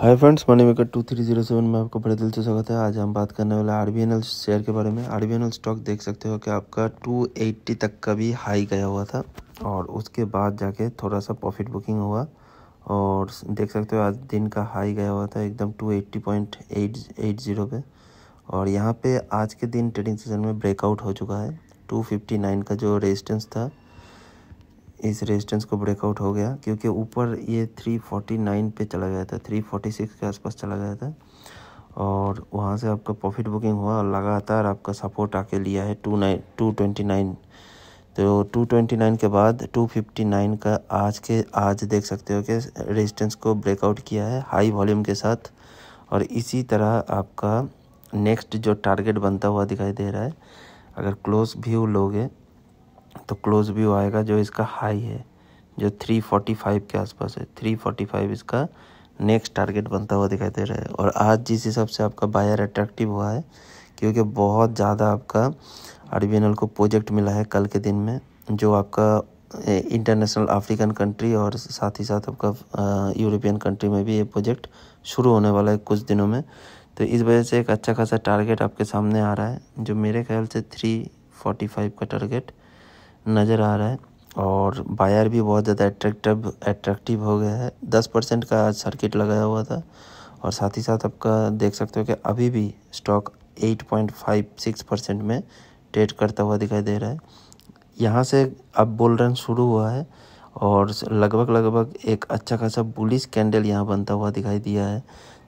हाय friends money maker two three zero seven में आपका बड़े दिल से स्वागत है आज हम बात करने वाले R B N L share के बारे में R B N L stock देख सकते हो कि आपका टू एट्टी तक का भी हाई गया हुआ था और उसके बाद जाके थोड़ा सा प्रॉफिट बुकिंग हुआ और देख सकते हो आज दिन का हाई गया हुआ था एकदम two eighty point eight eight zero पे और यहाँ पे आज के दिन ट्रेडिंग सेशन में ब्रेकआउट हो चुका है टू फिफ्टी नाइन का जो रेजिस्टेंस था इस रेजिस्टेंस को ब्रेकआउट हो गया क्योंकि ऊपर ये 349 पे चला गया था 346 के आसपास चला गया था और वहाँ से आपका प्रॉफिट बुकिंग हुआ और लगातार आपका सपोर्ट आके लिया है two nine two twenty nine तो टू ट्वेंटी नाइन के बाद टू फिफ्टी नाइन का आज के आज देख सकते हो कि रेजिस्टेंस को ब्रेकआउट किया है हाई वॉल्यूम के साथ और इसी तरह आपका नेक्स्ट जो टारगेट बनता हुआ दिखाई दे रहा है अगर क्लोज व्यू लोगे तो क्लोज व्यू आएगा जो इसका हाई है जो 345 के आसपास है 345 इसका नेक्स्ट टारगेट बनता हुआ दिखाई दे रहा है और आज जिस हिसाब से आपका बायर अट्रैक्टिव हुआ है क्योंकि बहुत ज़्यादा आपका आर को प्रोजेक्ट मिला है कल के दिन में जो आपका इंटरनेशनल अफ्रीकन कंट्री और साथ ही साथ आपका यूरोपियन कंट्री में भी ये प्रोजेक्ट शुरू होने वाला है कुछ दिनों में तो इस वजह से एक अच्छा खासा टारगेट आपके सामने आ रहा है जो मेरे ख्याल से थ्री फोर्टी फाइव का टारगेट नजर आ रहा है और बायर भी बहुत ज्यादा अट्रैक्टिव अट्रैक्टिव हो गया है दस परसेंट का सर्किट लगाया हुआ था और साथ ही साथ आपका देख सकते हो कि अभी भी stock eight point five six percent में ट्रेड करता हुआ दिखाई दे रहा है यहाँ से अब बुल रन शुरू हुआ है और लगभग लगभग एक अच्छा खासा बुलिस कैंडल यहाँ बनता हुआ दिखाई दिया है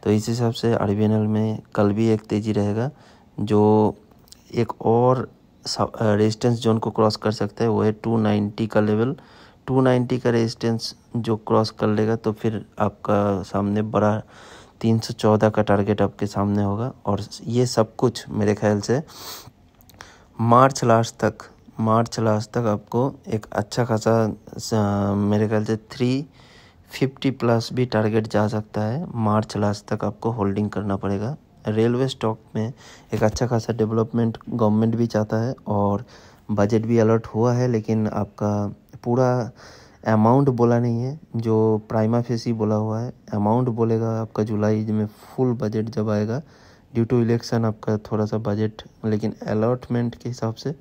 तो इस हिसाब से आर में कल भी एक तेज़ी रहेगा जो एक और रेजिस्टेंस जोन को क्रॉस कर सकता है वो है टू नाइन्टी का लेवल टू नाइन्टी का रेजिस्टेंस जो क्रॉस कर लेगा तो फिर आपका सामने बड़ा तीन सौ चौदह का टारगेट आपके सामने होगा और ये सब कुछ मेरे ख्याल से मार्च लास्ट तक मार्च लास्ट तक आपको एक अच्छा खासा मेरे ख्याल से थ्री फिफ्टी प्लस भी टारगेट जा सकता है मार्च लास्ट तक आपको होल्डिंग करना पड़ेगा रेलवे स्टॉक में एक अच्छा खासा डेवलपमेंट गवर्नमेंट भी चाहता है और बजट भी अलर्ट हुआ है लेकिन आपका पूरा अमाउंट बोला नहीं है जो प्राइमा फेसी बोला हुआ है अमाउंट बोलेगा आपका जुलाई में फुल बजट जब आएगा ड्यू टू इलेक्शन आपका थोड़ा सा बजट लेकिन अलॉटमेंट के हिसाब से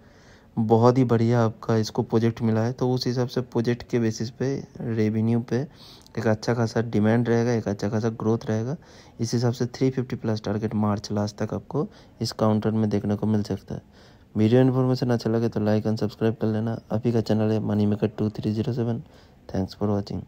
बहुत ही बढ़िया आपका इसको प्रोजेक्ट मिला है तो उस हिसाब से प्रोजेक्ट के बेसिस पे रेवेन्यू पे एक अच्छा खासा डिमांड रहेगा एक अच्छा खासा ग्रोथ रहेगा इस हिसाब से 350 प्लस टारगेट मार्च लास्ट तक आपको इस काउंटर में देखने को मिल सकता है वीडियो इन्फॉर्मेशन अच्छा लगे तो लाइक एंड सब्सक्राइब कर लेना अभी का चैनल है money maker two three zero seven thanks for watching